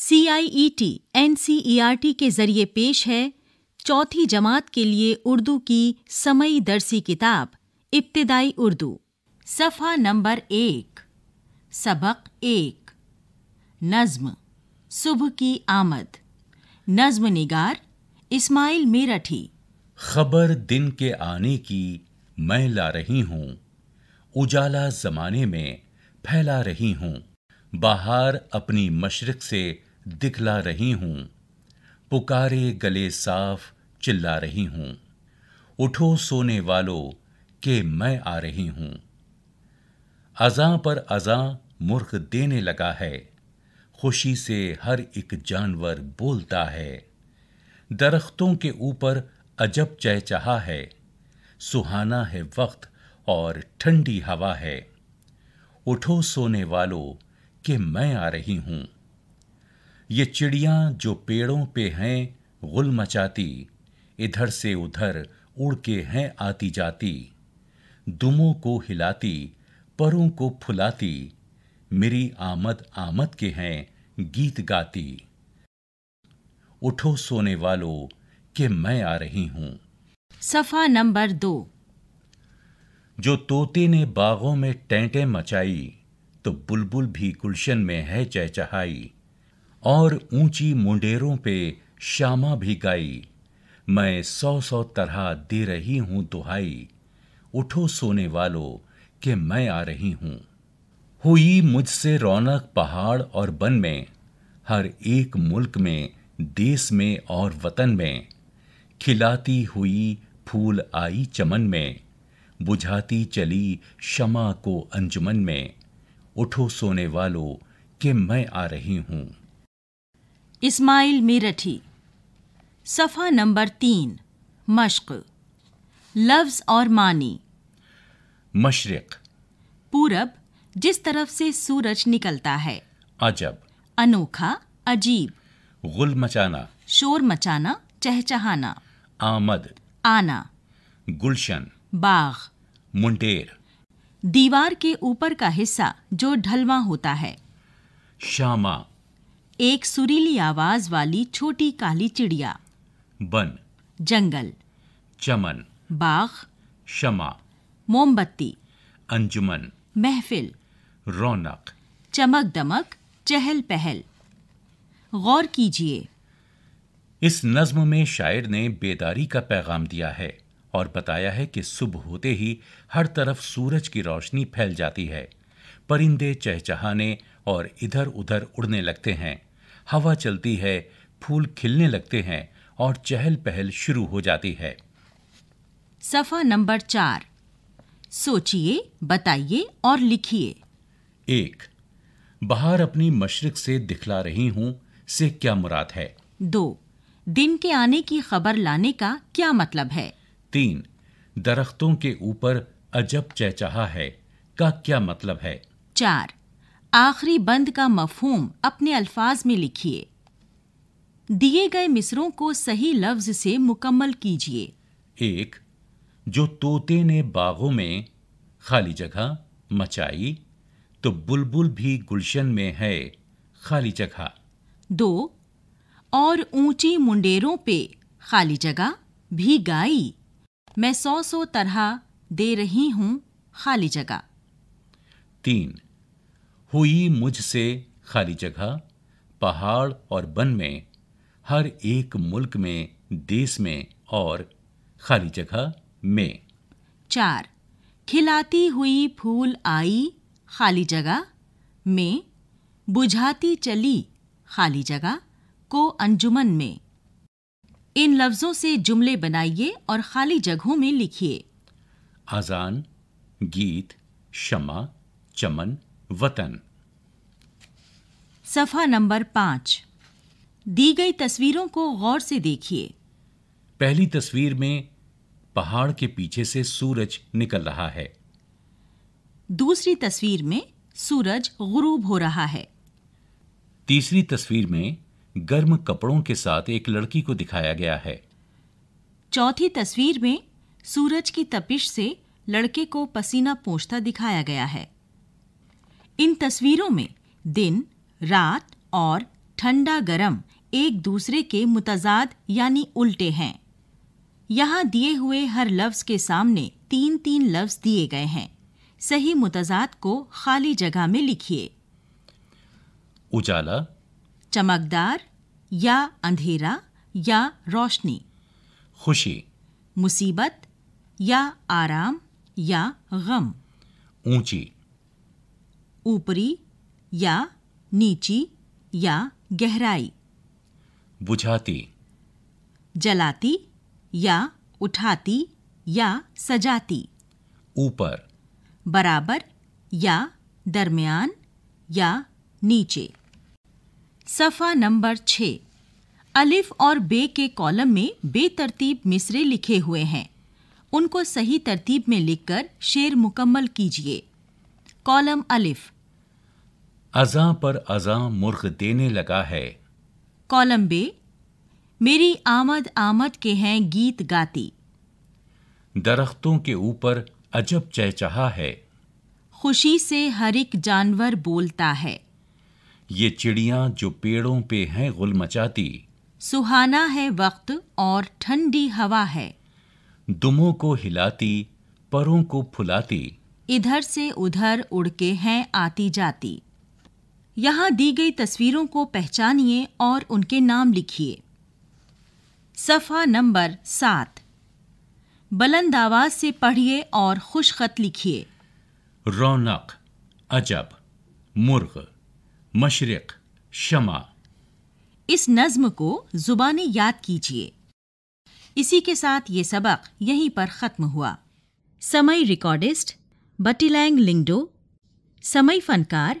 C I E T N C E R T के जरिए पेश है चौथी जमात के लिए उर्दू की समय दर्सी किताब इब्तदाई उर्दू सफ़ा नंबर एक सबक एक नज़्म सुबह की आमद नज्म निगार इस्माइल मेरठी खबर दिन के आने की मैं ला रही हूँ उजाला ज़माने में फैला रही हूँ बाहर अपनी मशरक से दिखला रही हूं पुकारे गले साफ चिल्ला रही हूं उठो सोने वालों के मैं आ रही हूं अजा पर अजा मुर्ख देने लगा है खुशी से हर एक जानवर बोलता है दरख्तों के ऊपर अजब चहचहा है सुहाना है वक्त और ठंडी हवा है उठो सोने वालों के मैं आ रही हूं ये चिड़िया जो पेड़ों पे हैं गुल मचाती इधर से उधर उड़ के हैं आती जाती दुमों को हिलाती परों को फुलाती मेरी आमद आमद के हैं गीत गाती उठो सोने वालों के मैं आ रही हूं सफा नंबर दो जो तोते ने बागों में टेंटे मचाई तो बुलबुल भी गुलशन में है चहचहाई और ऊंची मुंडेरों पे श्यामा भी गाई मैं सौ सौ तरह दे रही हूं दुहाई उठो सोने वालों के मैं आ रही हूं हुई मुझसे रौनक पहाड़ और बन में हर एक मुल्क में देश में और वतन में खिलाती हुई फूल आई चमन में बुझाती चली शमा को अंजुमन में उठो सोने वालों के मैं आ रही हूँ इस्माइल मेरठी सफ़ा नंबर तीन मश्क लफ्ज़ और मानी मशरक़ पूरब जिस तरफ से सूरज निकलता है अजब अनोखा अजीब गुल मचाना शोर मचाना चहचहाना आमद आना गुलशन बाग मुंडेर दीवार के ऊपर का हिस्सा जो ढलवा होता है श्यामा एक सुरीली आवाज वाली छोटी काली चिड़िया बन जंगल चमन बाग शमा मोमबत्ती अंजुमन महफिल रौनक चमक दमक चहल पहल गौर कीजिए इस नज्म में शायर ने बेदारी का पैगाम दिया है और बताया है कि सुबह होते ही हर तरफ सूरज की रोशनी फैल जाती है परिंदे चहचहाने और इधर उधर उड़ने लगते हैं हवा चलती है फूल खिलने लगते हैं और चहल पहल शुरू हो जाती है सफा नंबर चार सोचिए बताइए और लिखिए एक बाहर अपनी मशरक से दिखला रही हूँ से क्या मुराद है दो दिन के आने की खबर लाने का क्या मतलब है तीन दरख्तों के ऊपर अजब चहचहा है का क्या मतलब है चार आखिरी बंद का मफहूम अपने अल्फाज में लिखिए दिए गए मिसरों को सही लफ्ज से मुकम्मल कीजिए एक जो तोते ने बागों में खाली जगह मचाई तो बुलबुल भी गुलशन में है खाली जगह दो और ऊंची मुंडेरों पे खाली जगह भी गाई मैं सौ सौ तरह दे रही हूँ खाली जगह तीन हुई मुझसे खाली जगह पहाड़ और वन में हर एक मुल्क में देश में और खाली जगह में चार खिलाती हुई फूल आई खाली जगह में बुझाती चली खाली जगह को अंजुमन में इन लफ्ज़ों से जुमले बनाइए और खाली जगहों में लिखिए आज़ान गीत शमा चमन वतन सफा नंबर पांच दी गई तस्वीरों को गौर से देखिए पहली तस्वीर में पहाड़ के पीछे से सूरज निकल रहा है दूसरी तस्वीर में सूरज गुरूब हो रहा है तीसरी तस्वीर में गर्म कपड़ों के साथ एक लड़की को दिखाया गया है चौथी तस्वीर में सूरज की तपिश से लड़के को पसीना पोंछता दिखाया गया है इन तस्वीरों में दिन रात और ठंडा गरम एक दूसरे के मुतजाद यानी उल्टे हैं यहाँ दिए हुए हर लफ्ज़ के सामने तीन तीन लफ्ज़ दिए गए हैं सही मुतजाद को खाली जगह में लिखिए उजाला चमकदार या अंधेरा या रोशनी खुशी मुसीबत या आराम या गम ऊंची ऊपरी या नीची या गहराई बुझाती जलाती या उठाती या सजाती ऊपर बराबर या दरमियान या नीचे सफ़ा नंबर छ अलिफ और बे के कॉलम में बेतरतीब मिसरे लिखे हुए हैं उनको सही तरतीब में लिखकर शेर मुकम्मल कीजिए कॉलम अलिफ़ अजा पर अजा मुर्ख देने लगा है कॉलम बे मेरी आमद आमद के हैं गीत गाती दरख्तों के ऊपर अजब चहचहा है खुशी से हर एक जानवर बोलता है ये चिड़िया जो पेड़ों पे हैं गुल मचाती सुहाना है वक्त और ठंडी हवा है दुमों को हिलाती परों को फुलाती इधर से उधर उड़के हैं आती जाती यहां दी गई तस्वीरों को पहचानिए और उनके नाम लिखिए सफ़ा नंबर सात बुलंद आवाज से पढ़िए और खुश खत लिखिए रौनक अजब मुर्ग मशरक शमा इस नज्म को जुबानी याद कीजिए इसी के साथ ये सबक यहीं पर ख़त्म हुआ समय रिकॉर्डिस्ट बटीलैंग लिंगडो समय फनकार